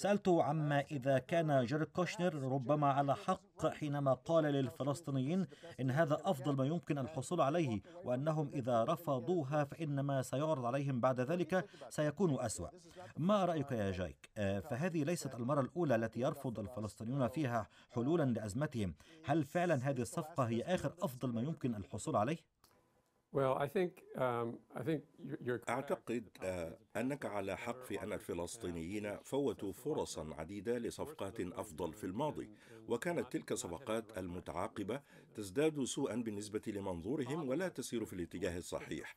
سألته عما إذا كان جيري كوشنر ربما على حق حينما قال للفلسطينيين إن هذا أفضل ما يمكن الحصول عليه وأنهم إذا رفضوها فإنما سيعرض عليهم بعد ذلك سيكون أسوأ ما رأيك يا جايك؟ آه، فهذه ليست المرة الأولى التي يرفض الفلسطينيون فيها حلولا لأزمتهم هل فعلا هذه الصفقة هي آخر أفضل ما يمكن الحصول عليه؟ Um, أعتقد آه، أنك على حق في أن الفلسطينيين فوتوا فرصا عديدة لصفقات أفضل في الماضي وكانت تلك الصفقات المتعاقبة تزداد سوءا بالنسبة لمنظورهم ولا تسير في الاتجاه الصحيح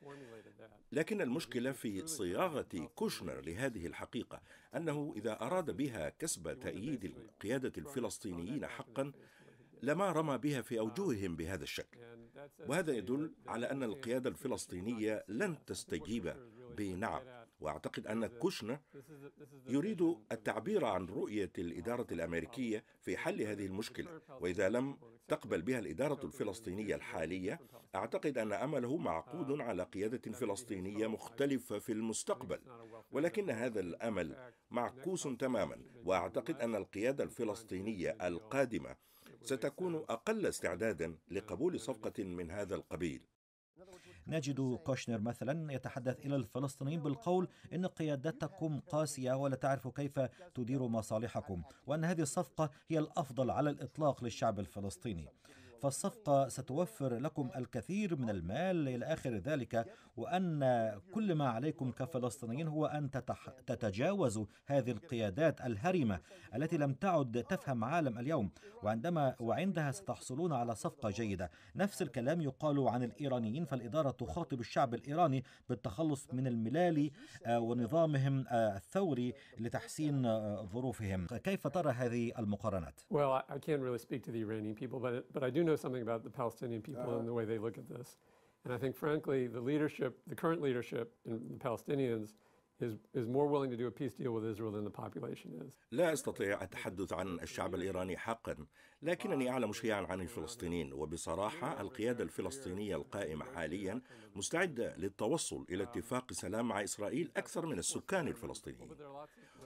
لكن المشكلة في صياغة كوشنر لهذه الحقيقة أنه إذا أراد بها كسب تأييد قيادة الفلسطينيين حقا لما رمى بها في آه. اوجوههم بهذا الشكل وهذا يدل على ان القياده الفلسطينيه لن تستجيب بنعم واعتقد ان كوشنا يريد التعبير عن رؤيه الاداره الامريكيه في حل هذه المشكله واذا لم تقبل بها الاداره الفلسطينيه الحاليه اعتقد ان امله uh, معقود على قياده فلسطينيه مختلفه في المستقبل ولكن هذا الامل معكوس تماما واعتقد ان القياده الفلسطينيه القادمه ستكون أقل استعدادا لقبول صفقة من هذا القبيل نجد كوشنر مثلا يتحدث إلى الفلسطينيين بالقول إن قيادتكم قاسية ولا تعرف كيف تدير مصالحكم وأن هذه الصفقة هي الأفضل على الإطلاق للشعب الفلسطيني فالصفقة ستوفر لكم الكثير من المال إلى آخر ذلك وأن كل ما عليكم كفلسطينيين هو أن تتح... تتجاوزوا هذه القيادات الهرمة التي لم تعد تفهم عالم اليوم وعندما وعندها ستحصلون على صفقة جيدة نفس الكلام يقال عن الإيرانيين فالإدارة تخاطب الشعب الإيراني بالتخلص من الملالي آه، ونظامهم آه، الثوري لتحسين آه، ظروفهم كيف ترى هذه المقارنات؟ Well, I can't really speak to the Iranian people, but, but I do know know something about the Palestinian people uh -huh. and uh-huh. the way they look at this. And I think, frankly, the leadership, the current leadership in the Palestinians, لا أستطيع التحدث عن الشعب الإيراني حقا لكنني uh, أعلم شيئا عن الفلسطينيين وبصراحة القيادة الفلسطينية القائمة حاليا مستعدة للتوصل إلى اتفاق سلام مع إسرائيل أكثر من السكان الفلسطينيين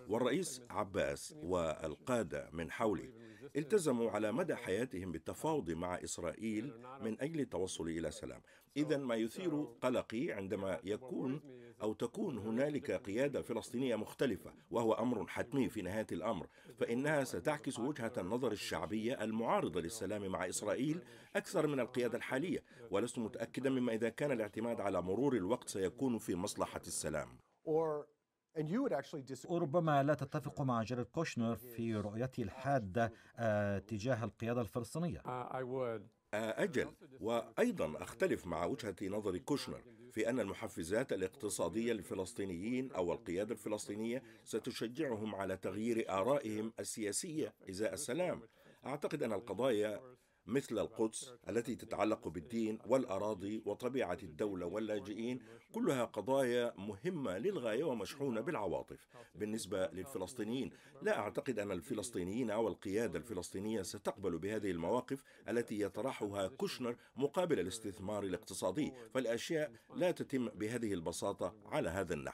والرئيس عباس والقادة من حوله التزموا على مدى حياتهم بالتفاوض مع إسرائيل من أجل التوصل إلى سلام إذا ما يثير قلقي عندما يكون أو تكون هنالك قيادة فلسطينية مختلفة وهو أمر حتمي في نهاية الأمر فإنها ستعكس وجهة النظر الشعبية المعارضة للسلام مع إسرائيل أكثر من القيادة الحالية ولست متأكدا مما إذا كان الاعتماد على مرور الوقت سيكون في مصلحة السلام وربما لا تتفق مع جيرد كوشنر في رؤيته الحادة آه، تجاه القيادة الفلسطينية uh, آه، أجل وأيضا أختلف مع وجهة نظر كوشنر في أن المحفزات الاقتصادية للفلسطينيين أو القيادة الفلسطينية ستشجعهم على تغيير آرائهم السياسية إزاء السلام أعتقد أن القضايا مثل القدس التي تتعلق بالدين والأراضي وطبيعة الدولة واللاجئين كلها قضايا مهمة للغاية ومشحونة بالعواطف بالنسبة للفلسطينيين لا أعتقد أن الفلسطينيين أو القيادة الفلسطينية ستقبل بهذه المواقف التي يطرحها كوشنر مقابل الاستثمار الاقتصادي فالأشياء لا تتم بهذه البساطة على هذا النحو